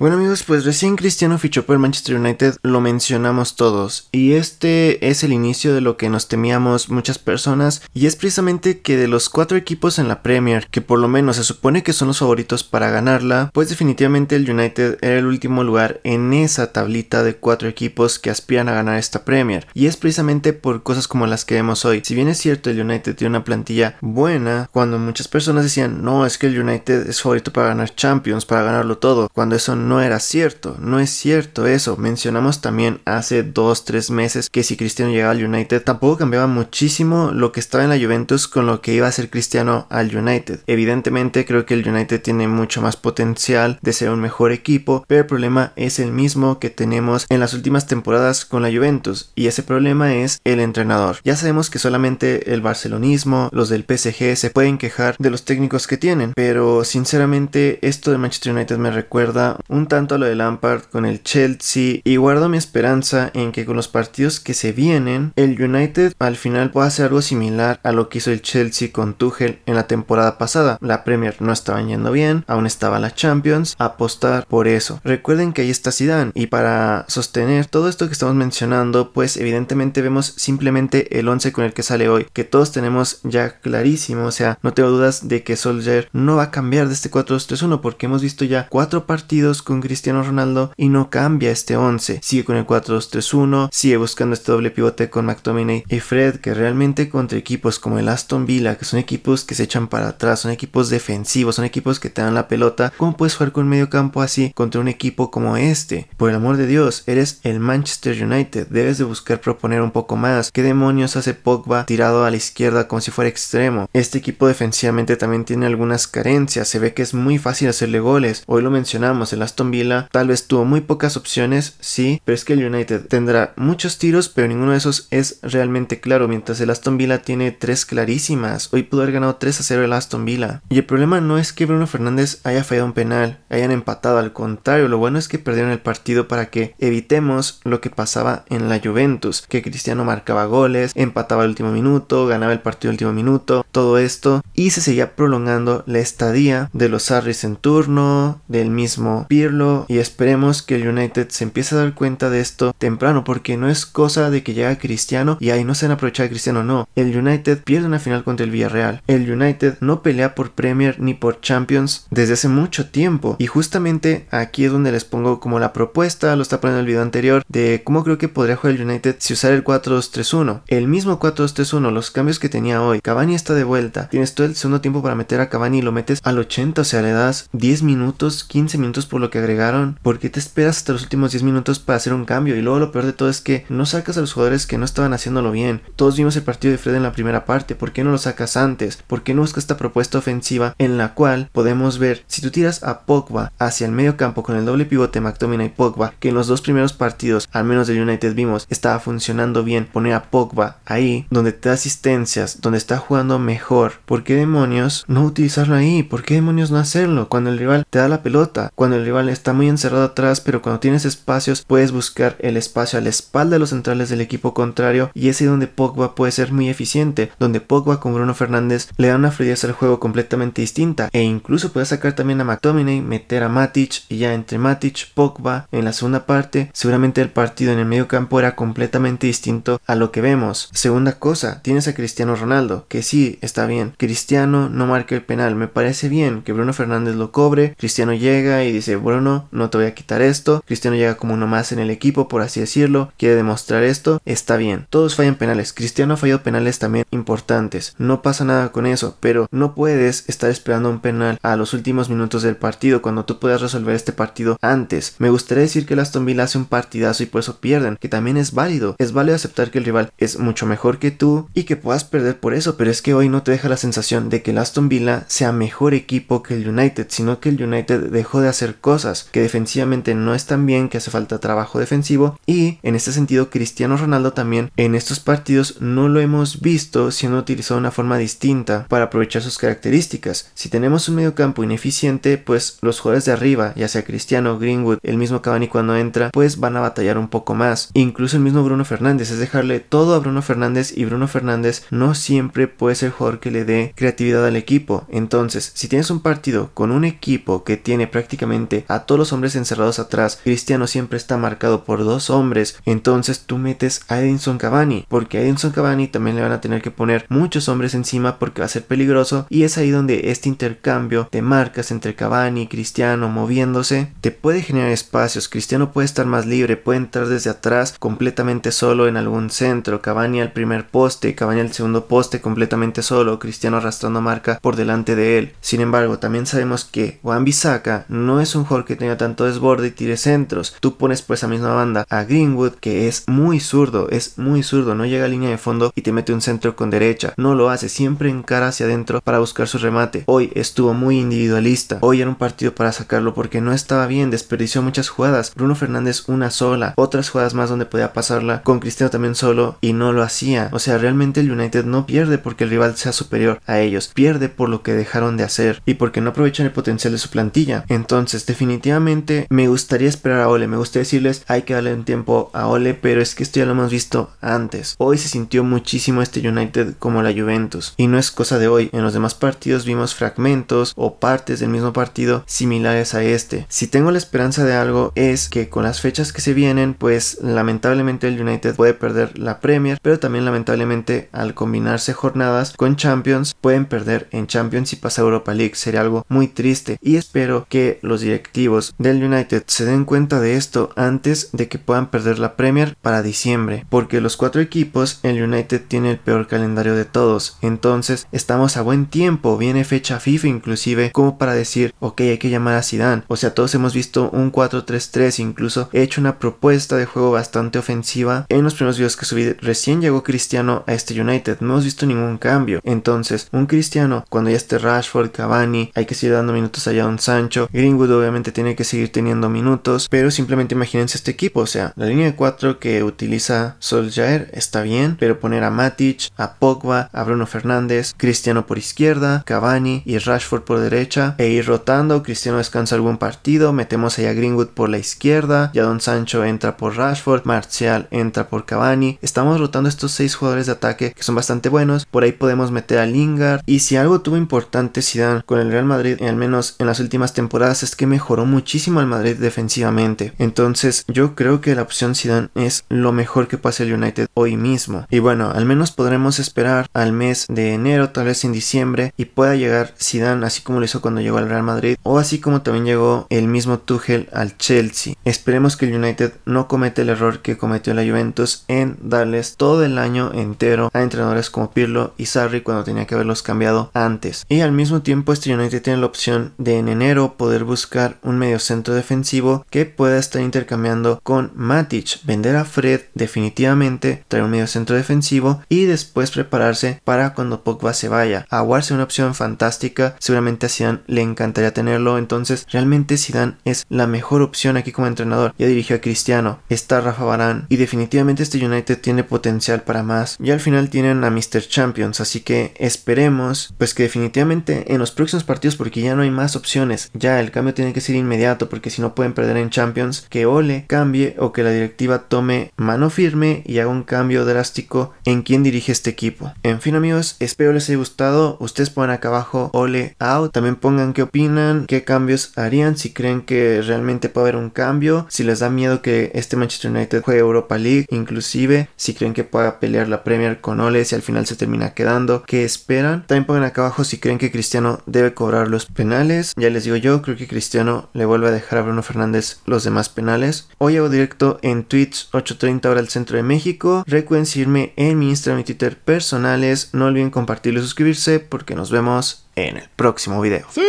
Bueno amigos, pues recién Cristiano fichó por el Manchester United, lo mencionamos todos, y este es el inicio de lo que nos temíamos muchas personas, y es precisamente que de los cuatro equipos en la Premier, que por lo menos se supone que son los favoritos para ganarla, pues definitivamente el United era el último lugar en esa tablita de cuatro equipos que aspiran a ganar esta Premier, y es precisamente por cosas como las que vemos hoy. Si bien es cierto el United tiene una plantilla buena, cuando muchas personas decían, no, es que el United es favorito para ganar Champions, para ganarlo todo, cuando eso no no era cierto, no es cierto eso. Mencionamos también hace dos, tres meses que si Cristiano llegaba al United tampoco cambiaba muchísimo lo que estaba en la Juventus con lo que iba a ser Cristiano al United. Evidentemente creo que el United tiene mucho más potencial de ser un mejor equipo, pero el problema es el mismo que tenemos en las últimas temporadas con la Juventus y ese problema es el entrenador. Ya sabemos que solamente el barcelonismo, los del PSG se pueden quejar de los técnicos que tienen, pero sinceramente esto de Manchester United me recuerda un un tanto a lo de Lampard con el Chelsea y guardo mi esperanza en que con los partidos que se vienen, el United al final pueda hacer algo similar a lo que hizo el Chelsea con Tuchel en la temporada pasada. La Premier no estaba yendo bien, aún estaba la Champions, apostar por eso. Recuerden que ahí está Zidane y para sostener todo esto que estamos mencionando, pues evidentemente vemos simplemente el 11 con el que sale hoy, que todos tenemos ya clarísimo, o sea, no tengo dudas de que Solskjaer no va a cambiar de este 4-2-3-1 porque hemos visto ya cuatro partidos con Cristiano Ronaldo y no cambia este 11. Sigue con el 4-2-3-1, sigue buscando este doble pivote con McTominay y Fred, que realmente contra equipos como el Aston Villa, que son equipos que se echan para atrás, son equipos defensivos, son equipos que te dan la pelota, ¿cómo puedes jugar con medio campo así contra un equipo como este? Por el amor de Dios, eres el Manchester United, debes de buscar proponer un poco más. ¿Qué demonios hace Pogba tirado a la izquierda como si fuera extremo? Este equipo defensivamente también tiene algunas carencias, se ve que es muy fácil hacerle goles. Hoy lo mencionamos, el Aston Aston Villa tal vez tuvo muy pocas opciones, sí, pero es que el United tendrá muchos tiros, pero ninguno de esos es realmente claro, mientras el Aston Villa tiene tres clarísimas. Hoy pudo haber ganado 3 a 0 el Aston Villa. Y el problema no es que Bruno Fernández haya fallado un penal, hayan empatado, al contrario, lo bueno es que perdieron el partido para que evitemos lo que pasaba en la Juventus, que Cristiano marcaba goles, empataba al último minuto, ganaba el partido al último minuto, todo esto, y se seguía prolongando la estadía de los Harris en turno, del mismo Pierre y esperemos que el United se empiece a dar cuenta de esto temprano porque no es cosa de que llega Cristiano y ahí no se han aprovechado Cristiano, no. El United pierde una final contra el Villarreal. El United no pelea por Premier ni por Champions desde hace mucho tiempo y justamente aquí es donde les pongo como la propuesta, lo está poniendo en el video anterior, de cómo creo que podría jugar el United si usar el 4-2-3-1. El mismo 4-2-3-1, los cambios que tenía hoy. Cavani está de vuelta, tienes todo el segundo tiempo para meter a Cavani y lo metes al 80, o sea, le das 10 minutos, 15 minutos por lo que agregaron, porque te esperas hasta los últimos 10 minutos para hacer un cambio? Y luego lo peor de todo es que no sacas a los jugadores que no estaban haciéndolo bien. Todos vimos el partido de Fred en la primera parte, ¿por qué no lo sacas antes? ¿Por qué no buscas esta propuesta ofensiva en la cual podemos ver si tú tiras a Pogba hacia el medio campo con el doble pivote McTominay Pogba, que en los dos primeros partidos, al menos del United vimos, estaba funcionando bien poner a Pogba ahí, donde te da asistencias, donde está jugando mejor, ¿por qué demonios no utilizarlo ahí? ¿Por qué demonios no hacerlo cuando el rival te da la pelota? Cuando el rival está muy encerrado atrás, pero cuando tienes espacios puedes buscar el espacio a la espalda de los centrales del equipo contrario y es ahí donde Pogba puede ser muy eficiente, donde Pogba con Bruno Fernández le da una fluidez al juego completamente distinta e incluso puede sacar también a McTominay, meter a Matic y ya entre Matic, Pogba en la segunda parte, seguramente el partido en el medio campo era completamente distinto a lo que vemos. Segunda cosa, tienes a Cristiano Ronaldo, que sí, está bien. Cristiano no marca el penal, me parece bien que Bruno Fernández lo cobre, Cristiano llega y dice, Bruno, no te voy a quitar esto. Cristiano llega como uno más en el equipo, por así decirlo, quiere demostrar esto, está bien. Todos fallan penales, Cristiano ha fallado penales también importantes, no pasa nada con eso, pero no puedes estar esperando un penal a los últimos minutos del partido cuando tú puedas resolver este partido antes. Me gustaría decir que el Aston Villa hace un partidazo y por eso pierden, que también es válido, es válido aceptar que el rival es mucho mejor que tú y que puedas perder por eso, pero es que hoy no te deja la sensación de que el Aston Villa sea mejor equipo que el United, sino que el United dejó de hacer cosas que defensivamente no están bien, que hace falta trabajo defensivo y en este sentido Cristiano Ronaldo también en estos partidos no lo hemos visto siendo utilizado de una forma distinta para aprovechar sus características. Si tenemos un mediocampo ineficiente, pues los jugadores de arriba, ya sea Cristiano, Greenwood, el mismo Cavani cuando entra, pues van a batallar un poco más. Incluso el mismo Bruno Fernández, es dejarle todo a Bruno Fernández y Bruno Fernández no siempre puede ser el jugador que le dé creatividad al equipo. Entonces, si tienes un partido con un equipo que tiene prácticamente a todos los hombres encerrados atrás. Cristiano siempre está marcado por dos hombres. Entonces tú metes a Edinson Cavani, porque a Edinson Cavani también le van a tener que poner muchos hombres encima porque va a ser peligroso. Y es ahí donde este intercambio de marcas entre Cavani y Cristiano moviéndose te puede generar espacios. Cristiano puede estar más libre, puede entrar desde atrás completamente solo en algún centro. Cavani al primer poste, Cavani al segundo poste completamente solo. Cristiano arrastrando marca por delante de él. Sin embargo, también sabemos que Juan Bissaka no es un jugador porque que tanto desborde y tire centros. Tú pones por esa misma banda a Greenwood, que es muy zurdo, es muy zurdo, no llega a línea de fondo y te mete un centro con derecha. No lo hace, siempre encara hacia adentro para buscar su remate. Hoy estuvo muy individualista. Hoy era un partido para sacarlo porque no estaba bien, desperdició muchas jugadas. Bruno Fernández una sola, otras jugadas más donde podía pasarla con Cristiano también solo y no lo hacía. O sea, realmente el United no pierde porque el rival sea superior a ellos, pierde por lo que dejaron de hacer y porque no aprovechan el potencial de su plantilla. Entonces, definitivamente definitivamente me gustaría esperar a Ole, me gustaría decirles hay que darle un tiempo a Ole, pero es que esto ya lo hemos visto antes. Hoy se sintió muchísimo este United como la Juventus y no es cosa de hoy. En los demás partidos vimos fragmentos o partes del mismo partido similares a este. Si tengo la esperanza de algo es que con las fechas que se vienen, pues lamentablemente el United puede perder la Premier, pero también lamentablemente al combinarse jornadas con Champions pueden perder en Champions y pasar a Europa League. Sería algo muy triste y espero que los directivos del United se den cuenta de esto antes de que puedan perder la Premier para diciembre, porque los cuatro equipos, el United tiene el peor calendario de todos, entonces estamos a buen tiempo, viene fecha FIFA inclusive, como para decir, ok, hay que llamar a Zidane, o sea, todos hemos visto un 4-3-3, incluso he hecho una propuesta de juego bastante ofensiva en los primeros videos que subí, recién llegó Cristiano a este United, no hemos visto ningún cambio, entonces, un Cristiano, cuando ya esté Rashford, Cavani, hay que seguir dando minutos allá a un Sancho, Greenwood obviamente tiene que seguir teniendo minutos, pero simplemente imagínense este equipo, o sea, la línea de 4 que utiliza Solskjaer está bien, pero poner a Matic, a Pogba, a Bruno Fernández, Cristiano por izquierda, Cavani y Rashford por derecha, e ir rotando, Cristiano descansa algún partido, metemos ahí a Greenwood por la izquierda, ya Don Sancho entra por Rashford, Marcial entra por Cavani, estamos rotando estos seis jugadores de ataque que son bastante buenos, por ahí podemos meter a Lingard, y si algo tuvo importante Zidane con el Real Madrid, al menos en las últimas temporadas, es que mejor mejoró muchísimo al Madrid defensivamente. Entonces, yo creo que la opción Zidane es lo mejor que pase el United hoy mismo. Y bueno, al menos podremos esperar al mes de enero, tal vez en diciembre, y pueda llegar Zidane así como lo hizo cuando llegó al Real Madrid, o así como también llegó el mismo Tuchel al Chelsea. Esperemos que el United no cometa el error que cometió la Juventus en darles todo el año entero a entrenadores como Pirlo y Sarri cuando tenía que haberlos cambiado antes. Y al mismo tiempo este United tiene la opción de en enero poder buscar un medio centro defensivo que pueda estar intercambiando con Matic, vender a Fred definitivamente, traer un centro defensivo y después prepararse para cuando Pogba se vaya. Aguarse una opción fantástica, seguramente a Zidane le encantaría tenerlo, entonces realmente Zidane es la mejor opción aquí como entrenador. Ya dirigió a Cristiano, está Rafa Barán y definitivamente este United tiene potencial para más. Y al final tienen a Mr. Champions, así que esperemos pues que definitivamente en los próximos partidos porque ya no hay más opciones, ya el cambio tiene que ser inmediato porque si no pueden perder en Champions, que Ole cambie o que la directiva tome mano firme y haga un cambio drástico en quién dirige este equipo. En fin amigos, espero les haya gustado, ustedes pongan acá abajo Ole out, también pongan qué opinan, qué cambios harían, si creen que realmente puede haber un cambio, si les da miedo que este Manchester United juegue Europa League, inclusive si creen que pueda pelear la Premier con Ole, si al final se termina quedando, qué esperan. También pongan acá abajo si creen que Cristiano debe cobrar los penales, ya les digo yo, creo que Cristiano le vuelve a dejar a Bruno Fernández los demás penales. Hoy hago directo en Twitch 8.30 hora del centro de México. Recuerden seguirme en mi Instagram y Twitter personales. No olviden compartirlo y suscribirse porque nos vemos en el próximo video. ¡Sí!